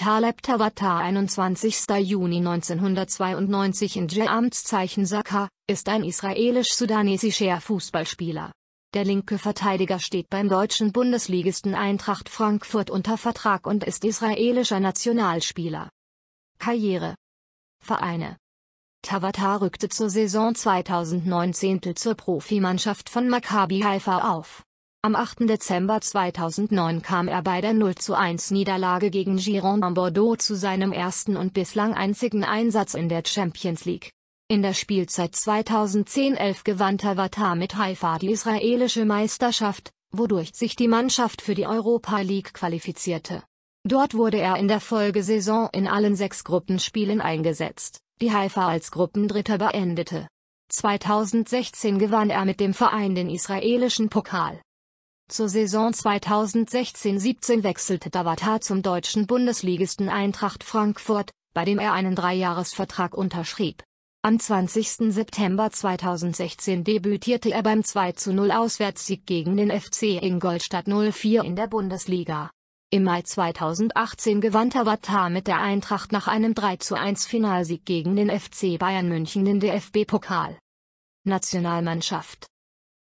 Taleb Tawata 21. Juni 1992 in J. Amtszeichen Saka, ist ein israelisch-sudanesischer Fußballspieler. Der linke Verteidiger steht beim deutschen Bundesligisten Eintracht Frankfurt unter Vertrag und ist israelischer Nationalspieler. Karriere Vereine Tawata rückte zur Saison 2019 zur Profimannschaft von Maccabi Haifa auf. Am 8. Dezember 2009 kam er bei der 0 1 Niederlage gegen Girondin Bordeaux zu seinem ersten und bislang einzigen Einsatz in der Champions League. In der Spielzeit 2010-11 gewann Tawata mit Haifa die israelische Meisterschaft, wodurch sich die Mannschaft für die Europa League qualifizierte. Dort wurde er in der Folgesaison in allen sechs Gruppenspielen eingesetzt, die Haifa als Gruppendritter beendete. 2016 gewann er mit dem Verein den israelischen Pokal. Zur Saison 2016-17 wechselte Tabata zum deutschen Bundesligisten Eintracht Frankfurt, bei dem er einen Dreijahresvertrag unterschrieb. Am 20. September 2016 debütierte er beim 2-0 Auswärtssieg gegen den FC Ingolstadt 04 in der Bundesliga. Im Mai 2018 gewann Tabata mit der Eintracht nach einem 3-1 Finalsieg gegen den FC Bayern München den DFB-Pokal. Nationalmannschaft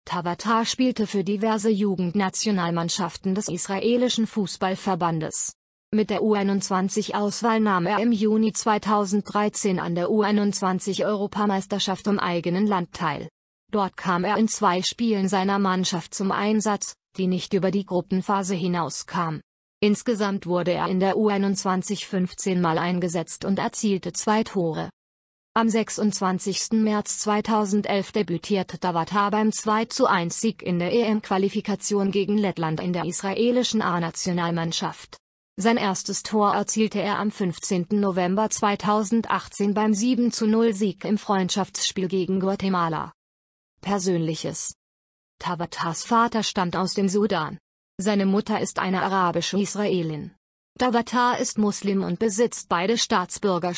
Tabata spielte für diverse Jugendnationalmannschaften des israelischen Fußballverbandes. Mit der U21-Auswahl nahm er im Juni 2013 an der U21-Europameisterschaft im eigenen Land teil. Dort kam er in zwei Spielen seiner Mannschaft zum Einsatz, die nicht über die Gruppenphase hinauskam. Insgesamt wurde er in der U21 15 Mal eingesetzt und erzielte zwei Tore. Am 26. März 2011 debütierte Davatar beim 2-1-Sieg in der EM-Qualifikation gegen Lettland in der israelischen A-Nationalmannschaft. Sein erstes Tor erzielte er am 15. November 2018 beim 7-0-Sieg im Freundschaftsspiel gegen Guatemala. Persönliches Tavatars Vater stammt aus dem Sudan. Seine Mutter ist eine arabische Israelin. Davatar ist Muslim und besitzt beide Staatsbürger.